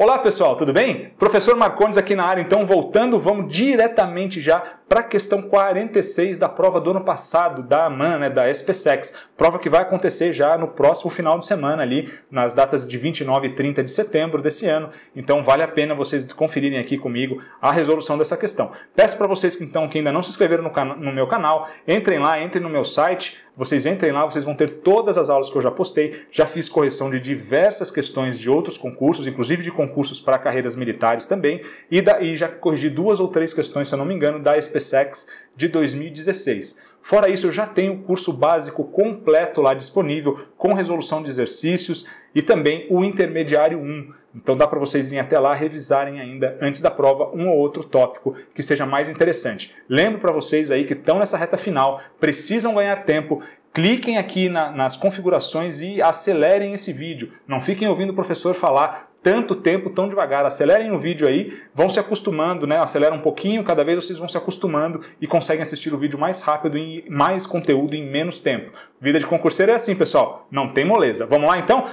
Olá pessoal, tudo bem? Professor Marcones aqui na área, então voltando, vamos diretamente já para a questão 46 da prova do ano passado, da AMAN, né, da SPSEX, prova que vai acontecer já no próximo final de semana ali, nas datas de 29 e 30 de setembro desse ano, então vale a pena vocês conferirem aqui comigo a resolução dessa questão. Peço para vocês que então, que ainda não se inscreveram no, no meu canal, entrem lá, entrem no meu site, vocês entrem lá, vocês vão ter todas as aulas que eu já postei. Já fiz correção de diversas questões de outros concursos, inclusive de concursos para carreiras militares também. E, da, e já corrigi duas ou três questões, se eu não me engano, da SPSEX SpaceX de 2016. Fora isso, eu já tenho o curso básico completo lá disponível, com resolução de exercícios e também o intermediário 1. Então dá para vocês irem até lá revisarem ainda antes da prova um ou outro tópico que seja mais interessante. Lembro para vocês aí que estão nessa reta final, precisam ganhar tempo, cliquem aqui na, nas configurações e acelerem esse vídeo. Não fiquem ouvindo o professor falar, tanto tempo, tão devagar. Acelerem o vídeo aí, vão se acostumando, né? Acelera um pouquinho, cada vez vocês vão se acostumando e conseguem assistir o vídeo mais rápido e mais conteúdo em menos tempo. Vida de concurseiro é assim, pessoal. Não tem moleza. Vamos lá então?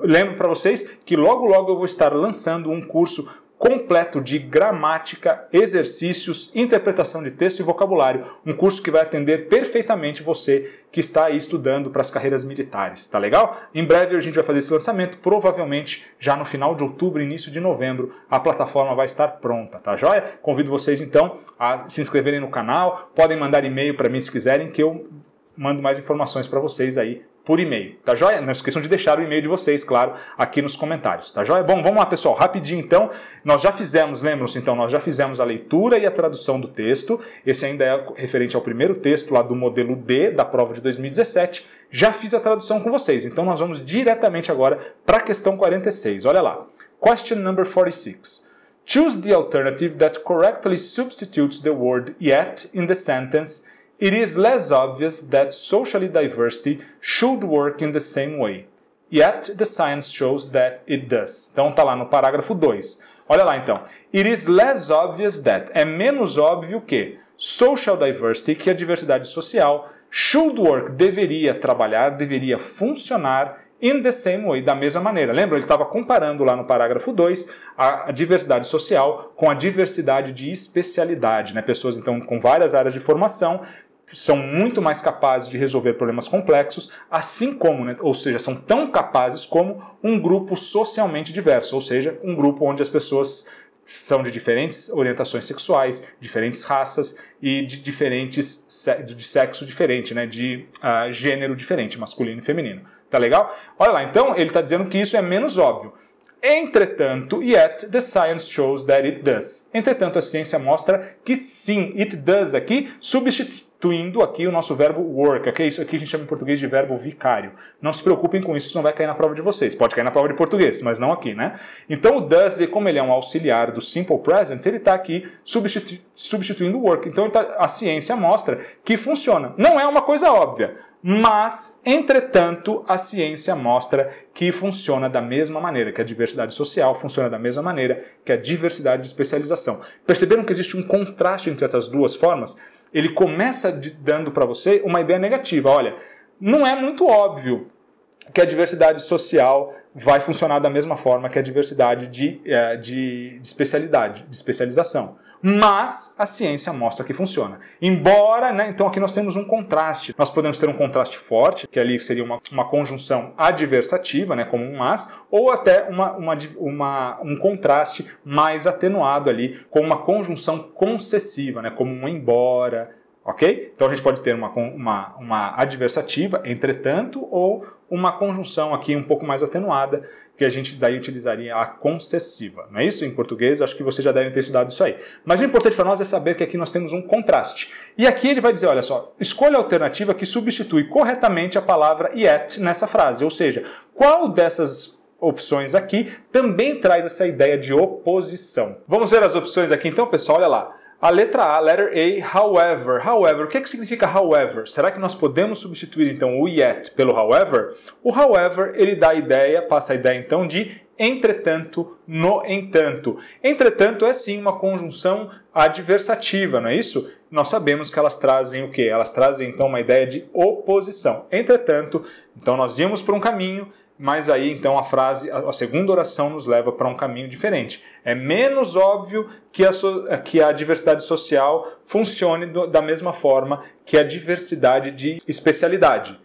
Lembro para vocês que logo logo eu vou estar lançando um curso completo de gramática, exercícios, interpretação de texto e vocabulário. Um curso que vai atender perfeitamente você que está aí estudando para as carreiras militares, tá legal? Em breve a gente vai fazer esse lançamento, provavelmente já no final de outubro, início de novembro, a plataforma vai estar pronta, tá joia? Convido vocês então a se inscreverem no canal, podem mandar e-mail para mim se quiserem que eu mando mais informações para vocês aí por e-mail, tá joia? Não esqueçam de deixar o e-mail de vocês, claro, aqui nos comentários, tá joia? Bom, vamos lá, pessoal, rapidinho então. Nós já fizemos, lembram-se então, nós já fizemos a leitura e a tradução do texto. Esse ainda é referente ao primeiro texto lá do modelo D da prova de 2017. Já fiz a tradução com vocês, então nós vamos diretamente agora para a questão 46. Olha lá. Question number 46. Choose the alternative that correctly substitutes the word yet in the sentence it is less obvious that socially diversity should work in the same way. Yet the science shows that it does. Então tá lá no parágrafo 2. Olha lá então. It is less obvious that é menos óbvio que social diversity, que a diversidade social, should work deveria trabalhar, deveria funcionar In the same way, da mesma maneira. Lembra? Ele estava comparando lá no parágrafo 2 a diversidade social com a diversidade de especialidade. Né? Pessoas, então, com várias áreas de formação são muito mais capazes de resolver problemas complexos, assim como, né, ou seja, são tão capazes como um grupo socialmente diverso, ou seja, um grupo onde as pessoas são de diferentes orientações sexuais, diferentes raças e de diferentes de sexo diferente, né, de uh, gênero diferente, masculino e feminino. Tá legal? Olha lá, então ele está dizendo que isso é menos óbvio. Entretanto, yet the science shows that it does. Entretanto, a ciência mostra que sim, it does aqui substitui substituindo aqui o nosso verbo work, que é isso aqui a gente chama em português de verbo vicário. Não se preocupem com isso, isso não vai cair na prova de vocês. Pode cair na prova de português, mas não aqui, né? Então o does, como ele é um auxiliar do simple present, ele está aqui substitu substituindo o work. Então tá, a ciência mostra que funciona. Não é uma coisa óbvia, mas, entretanto, a ciência mostra que funciona da mesma maneira, que a diversidade social funciona da mesma maneira que a diversidade de especialização. Perceberam que existe um contraste entre essas duas formas? Ele começa dando para você uma ideia negativa. Olha, não é muito óbvio que a diversidade social vai funcionar da mesma forma que a diversidade de, é, de, de especialidade, de especialização mas a ciência mostra que funciona. Embora, né, então aqui nós temos um contraste. Nós podemos ter um contraste forte, que ali seria uma, uma conjunção adversativa, né, como um mas, ou até uma, uma, uma, um contraste mais atenuado ali, com uma conjunção concessiva, né, como um embora, ok? Então a gente pode ter uma, uma, uma adversativa, entretanto, ou uma conjunção aqui um pouco mais atenuada, que a gente daí utilizaria a concessiva. Não é isso? Em português, acho que vocês já devem ter estudado isso aí. Mas o importante para nós é saber que aqui nós temos um contraste. E aqui ele vai dizer, olha só, escolha a alternativa que substitui corretamente a palavra yet nessa frase. Ou seja, qual dessas opções aqui também traz essa ideia de oposição? Vamos ver as opções aqui então, pessoal, olha lá. A letra A, letter A, however. However, o que, é que significa however? Será que nós podemos substituir então o yet pelo however? O however, ele dá a ideia, passa a ideia então de entretanto, no entanto. Entretanto é sim uma conjunção adversativa, não é isso? Nós sabemos que elas trazem o quê? Elas trazem então uma ideia de oposição. Entretanto, então nós íamos para um caminho, mas aí então a frase, a segunda oração nos leva para um caminho diferente. É menos óbvio que a, so, que a diversidade social funcione do, da mesma forma que a diversidade de especialidade.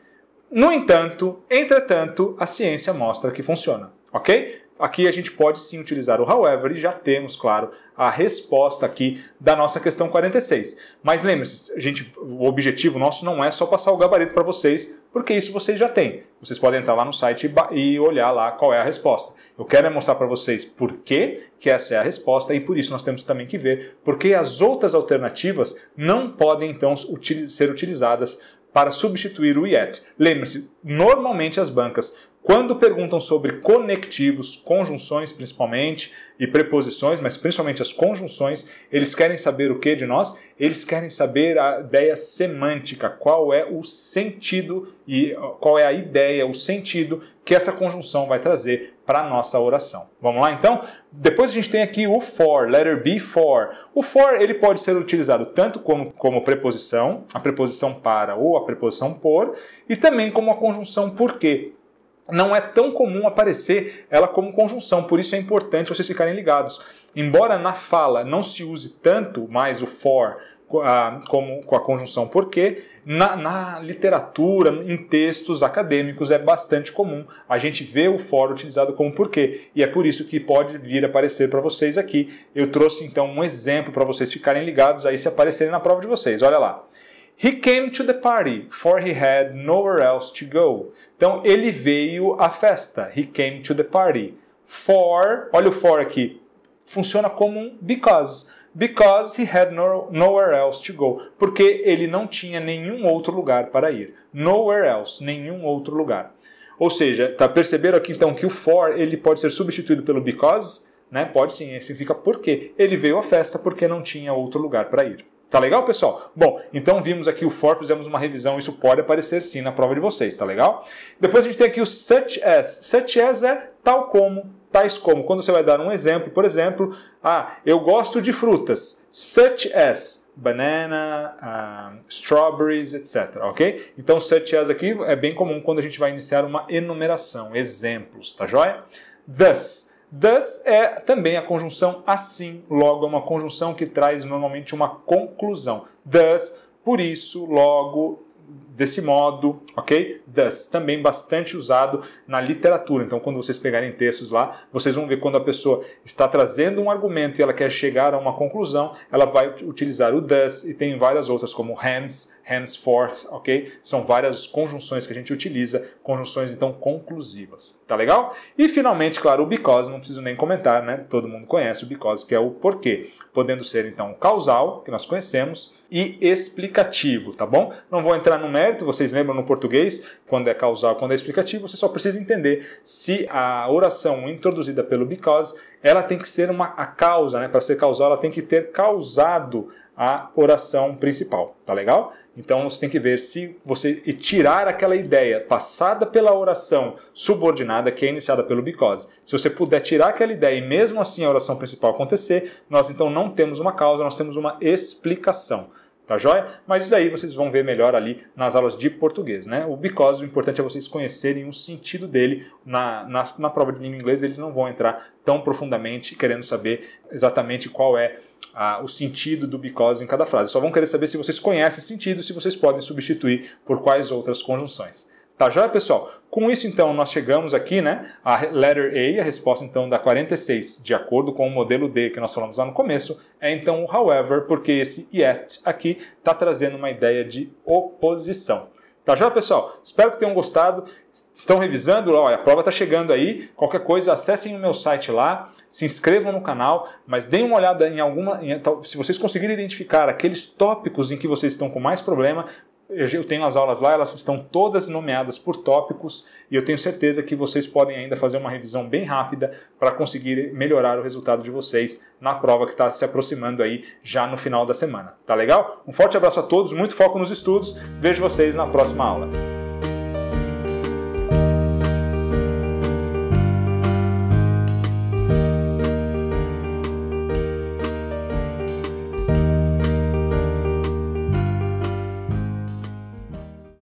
No entanto, entretanto, a ciência mostra que funciona, ok? aqui a gente pode sim utilizar o however e já temos, claro, a resposta aqui da nossa questão 46. Mas lembre-se, gente, o objetivo nosso não é só passar o gabarito para vocês, porque isso vocês já têm. Vocês podem entrar lá no site e olhar lá qual é a resposta. Eu quero é mostrar para vocês por que, que essa é a resposta e por isso nós temos também que ver porque as outras alternativas não podem então ser utilizadas para substituir o IET. Lembre-se, normalmente as bancas quando perguntam sobre conectivos, conjunções principalmente, e preposições, mas principalmente as conjunções, eles querem saber o que de nós? Eles querem saber a ideia semântica, qual é o sentido e qual é a ideia, o sentido que essa conjunção vai trazer para a nossa oração. Vamos lá então? Depois a gente tem aqui o for, letter B for. O for ele pode ser utilizado tanto como, como preposição, a preposição para ou a preposição por, e também como a conjunção porque não é tão comum aparecer ela como conjunção, por isso é importante vocês ficarem ligados. Embora na fala não se use tanto mais o for ah, como com a conjunção porque, na, na, literatura, em textos acadêmicos, é bastante comum a gente ver o for utilizado como porquê. E é por isso que pode vir aparecer para vocês aqui. Eu trouxe então um exemplo para vocês ficarem ligados aí se aparecerem na prova de vocês. Olha lá. He came to the party, for he had nowhere else to go. Então, ele veio à festa. He came to the party. For, olha o for aqui, funciona como um because. Because he had no, nowhere else to go. Porque ele não tinha nenhum outro lugar para ir. Nowhere else, nenhum outro lugar. Ou seja, tá perceberam aqui então que o for ele pode ser substituído pelo because? Né? Pode sim, significa porque. Ele veio à festa porque não tinha outro lugar para ir. Tá legal, pessoal? Bom, então vimos aqui o for, fizemos uma revisão, isso pode aparecer sim na prova de vocês, tá legal? Depois a gente tem aqui o such as. Such as é tal como, tais como. Quando você vai dar um exemplo, por exemplo, ah, eu gosto de frutas, such as banana, ah, strawberries, etc. Ok? Então, such as aqui é bem comum quando a gente vai iniciar uma enumeração, exemplos, tá joia? Thus, Thus é também a conjunção assim, logo é uma conjunção que traz normalmente uma conclusão. Thus, por isso, logo, desse modo, ok? Thus, também bastante usado na literatura. Então, quando vocês pegarem textos lá, vocês vão ver quando a pessoa está trazendo um argumento e ela quer chegar a uma conclusão, ela vai utilizar o thus e tem várias outras, como hence, henceforth, ok? São várias conjunções que a gente utiliza, conjunções então conclusivas, tá legal? E finalmente, claro, o because, não preciso nem comentar, né? Todo mundo conhece o because, que é o porquê, podendo ser então causal, que nós conhecemos, e explicativo, tá bom? Não vou entrar no mérito, vocês lembram no português, quando é causal, quando é explicativo, você só precisa entender se a oração introduzida pelo because, ela tem que ser uma a causa, né? Para ser causal, ela tem que ter causado a oração principal, tá legal? Então você tem que ver se você e tirar aquela ideia passada pela oração subordinada que é iniciada pelo because. Se você puder tirar aquela ideia e mesmo assim a oração principal acontecer, nós então não temos uma causa, nós temos uma explicação. Tá joia? Mas isso daí vocês vão ver melhor ali nas aulas de português, né? O because, o importante é vocês conhecerem o sentido dele. Na, na, na prova de língua inglesa, eles não vão entrar tão profundamente querendo saber exatamente qual é ah, o sentido do because em cada frase. Só vão querer saber se vocês conhecem esse sentido, se vocês podem substituir por quais outras conjunções. Tá joia, pessoal? Com isso, então, nós chegamos aqui, né? A letter A, a resposta, então, da 46, de acordo com o modelo D que nós falamos lá no começo, é, então, o however, porque esse yet aqui está trazendo uma ideia de oposição. Tá joia, pessoal? Espero que tenham gostado. Estão revisando? Olha, a prova está chegando aí. Qualquer coisa, acessem o meu site lá, se inscrevam no canal, mas deem uma olhada em alguma. Em, se vocês conseguirem identificar aqueles tópicos em que vocês estão com mais problema, eu tenho as aulas lá, elas estão todas nomeadas por tópicos e eu tenho certeza que vocês podem ainda fazer uma revisão bem rápida para conseguir melhorar o resultado de vocês na prova que está se aproximando aí já no final da semana. Tá legal? Um forte abraço a todos, muito foco nos estudos. Vejo vocês na próxima aula.